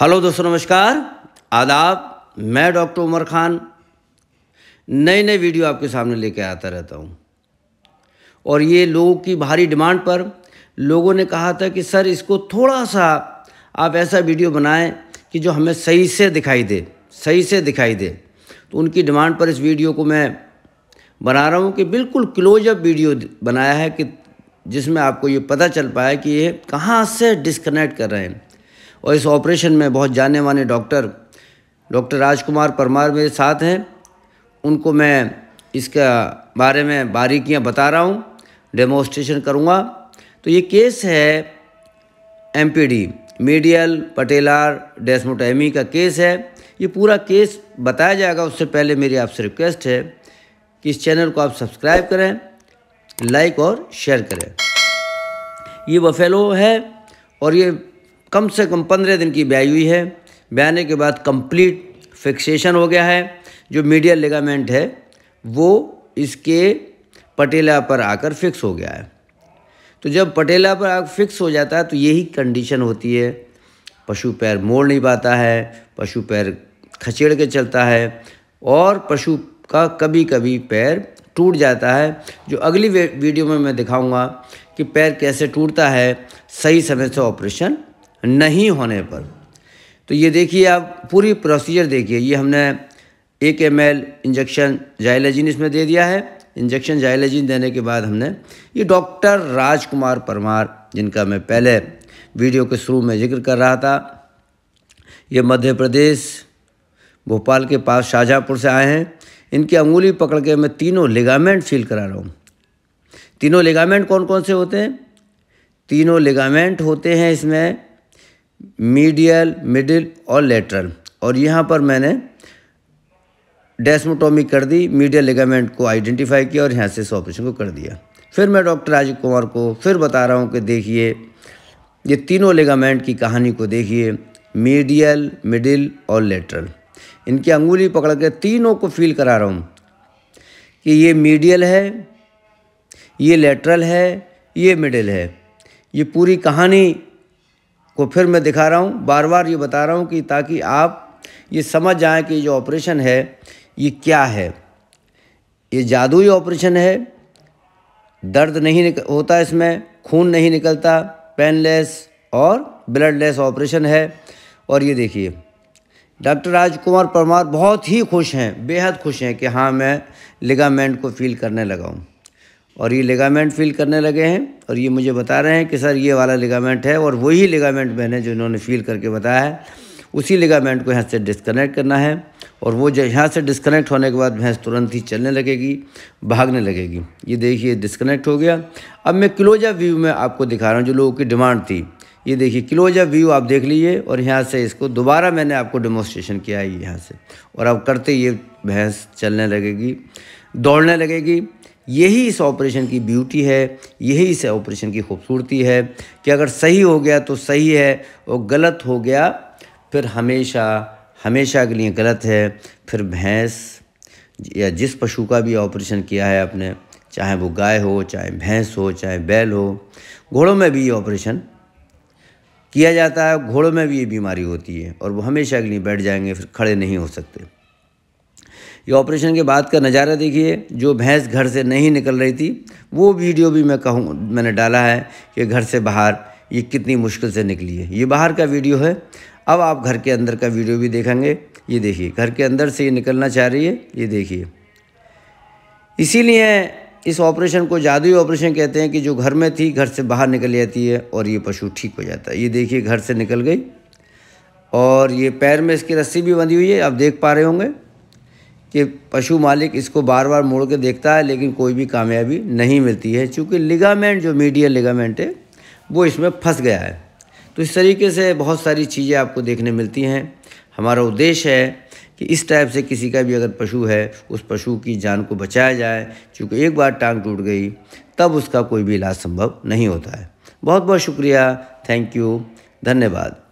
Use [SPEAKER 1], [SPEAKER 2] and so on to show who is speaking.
[SPEAKER 1] hello दोस्तों नमस्कार आदाब मैं डॉक्टर उमर खान नए नए वीडियो आपके सामने लेके आता रहता हूँ और ये लोगों की भारी डिमांड पर लोगों ने कहा था कि सर इसको थोड़ा सा आप ऐसा वीडियो बनाएं कि जो हमें सही से दिखाई दे सही से दिखाई दे तो उनकी डिमांड पर इस वीडियो को मैं बना रहा हूँ कि बिल्कुल क्लोजअप वीडियो बनाया है कि जिसमें आपको ये पता चल पाया कि ये कहाँ से डिस्कनेक्ट कर रहे हैं और इस ऑपरेशन में बहुत जाने माने डॉक्टर डॉक्टर राजकुमार परमार मेरे साथ हैं उनको मैं इसके बारे में बारीकियां बता रहा हूँ डेमोस्ट्रेशन करूँगा तो ये केस है एमपीडी मीडियल पटेलार डेस्मोटैमी का केस है ये पूरा केस बताया जाएगा उससे पहले मेरी आपसे रिक्वेस्ट है कि इस चैनल को आप सब्सक्राइब करें लाइक और शेयर करें ये वफेलो है और ये कम से कम पंद्रह दिन की ब्याई हुई है ब्याने के बाद कंप्लीट फिक्सेशन हो गया है जो मीडियल लिगामेंट है वो इसके पटेला पर आकर फिक्स हो गया है तो जब पटेला पर आकर फिक्स हो जाता है तो यही कंडीशन होती है पशु पैर मोड़ नहीं पाता है पशु पैर खचेड़ के चलता है और पशु का कभी कभी पैर टूट जाता है जो अगली वीडियो में मैं दिखाऊंगा कि पैर कैसे टूटता है सही समय से ऑपरेशन नहीं होने पर तो ये देखिए आप पूरी प्रोसीजर देखिए ये हमने एक एम इंजेक्शन जाइलेजिन इसमें दे दिया है इंजेक्शन जाइलेजिन देने के बाद हमने ये डॉक्टर राजकुमार परमार जिनका मैं पहले वीडियो के शुरू में जिक्र कर रहा था ये मध्य प्रदेश भोपाल के पास शाहजहाँपुर से आए हैं इनकी अंगुली पकड़ के मैं तीनों लिगामेंट फील करा रहा हूँ तीनों लिगामेंट कौन कौन से होते हैं तीनों लिगामेंट होते हैं इसमें मीडियल मिडिल और लेटरल और यहाँ पर मैंने डेस्मोटोमी कर दी मीडियल लिगामेंट को आइडेंटिफाई किया और यहाँ से इस ऑपरेशन को कर दिया फिर मैं डॉक्टर राजीव कुमार को फिर बता रहा हूँ कि देखिए ये तीनों लिगामेंट की कहानी को देखिए मीडियल मिडिल और लेटरल इनकी अंगुली पकड़ के तीनों को फील करा रहा हूँ कि ये मीडियल है ये लेटरल है ये मिडिल है ये पूरी कहानी को फिर मैं दिखा रहा हूँ बार बार ये बता रहा हूँ कि ताकि आप ये समझ जाएँ कि जो ऑपरेशन है ये क्या है ये जादुई ऑपरेशन है दर्द नहीं होता इसमें खून नहीं निकलता पेनलेस और ब्लडलेस ऑपरेशन है और ये देखिए डॉक्टर राजकुमार परमार बहुत ही खुश हैं बेहद खुश हैं कि हाँ मैं लिगामेंट को फील करने लगा हूँ और ये लिगामेंट फील करने लगे हैं और ये मुझे बता रहे हैं कि सर ये वाला लिगामेंट है और वही लिगामेंट मैंने जो इन्होंने फील करके बताया है उसी लिगामेंट को यहाँ से डिस्कनेक्ट करना है और वो जो यहाँ से डिस्कनेक्ट होने के बाद भैंस तुरंत ही चलने लगेगी भागने लगेगी ये देखिए डिस्कनेक्ट हो गया अब मैं क्लोजा व्यू में आपको दिखा रहा हूँ जो लोगों की डिमांड थी ये देखिए क्लोजा व्यू आप देख लीजिए और यहाँ से इसको दोबारा मैंने आपको डेमोस्ट्रेशन किया है यहाँ से और अब करते ये भैंस चलने लगेगी दौड़ने लगेगी यही इस ऑपरेशन की ब्यूटी है यही इस ऑपरेशन की खूबसूरती है कि अगर सही हो गया तो सही है और गलत हो गया फिर हमेशा हमेशा के लिए गलत है फिर भैंस या जिस पशु का भी ऑपरेशन किया है आपने चाहे वो गाय हो चाहे भैंस हो चाहे बैल हो घोड़ों में भी ये ऑपरेशन किया जाता है घोड़ों में भी ये बीमारी होती है और वो हमेशा के लिए बैठ जाएंगे फिर खड़े नहीं हो सकते ये ऑपरेशन के बाद का नज़ारा देखिए जो भैंस घर से नहीं निकल रही थी वो वीडियो भी मैं कहूँ मैंने डाला है कि घर से बाहर ये कितनी मुश्किल से निकली है ये बाहर का वीडियो है अब आप घर के अंदर का वीडियो भी देखेंगे ये देखिए घर के अंदर से ये निकलना चाह रही है ये देखिए इसीलिए इस ऑपरेशन को जादुई ऑपरेशन कहते हैं कि जो घर में थी घर से बाहर निकल जाती है और ये पशु ठीक हो जाता है ये देखिए घर से निकल गई और ये पैर में इसकी रस्सी भी बंधी हुई है आप देख पा रहे होंगे कि पशु मालिक इसको बार बार मोड़ के देखता है लेकिन कोई भी कामयाबी नहीं मिलती है चूँकि लिगामेंट जो मीडियल लिगामेंट है वो इसमें फंस गया है तो इस तरीके से बहुत सारी चीज़ें आपको देखने मिलती हैं हमारा उद्देश्य है कि इस टाइप से किसी का भी अगर पशु है उस पशु की जान को बचाया जाए क्योंकि एक बार टांग टूट गई तब उसका कोई भी इलाज संभव नहीं होता है बहुत बहुत शुक्रिया थैंक यू धन्यवाद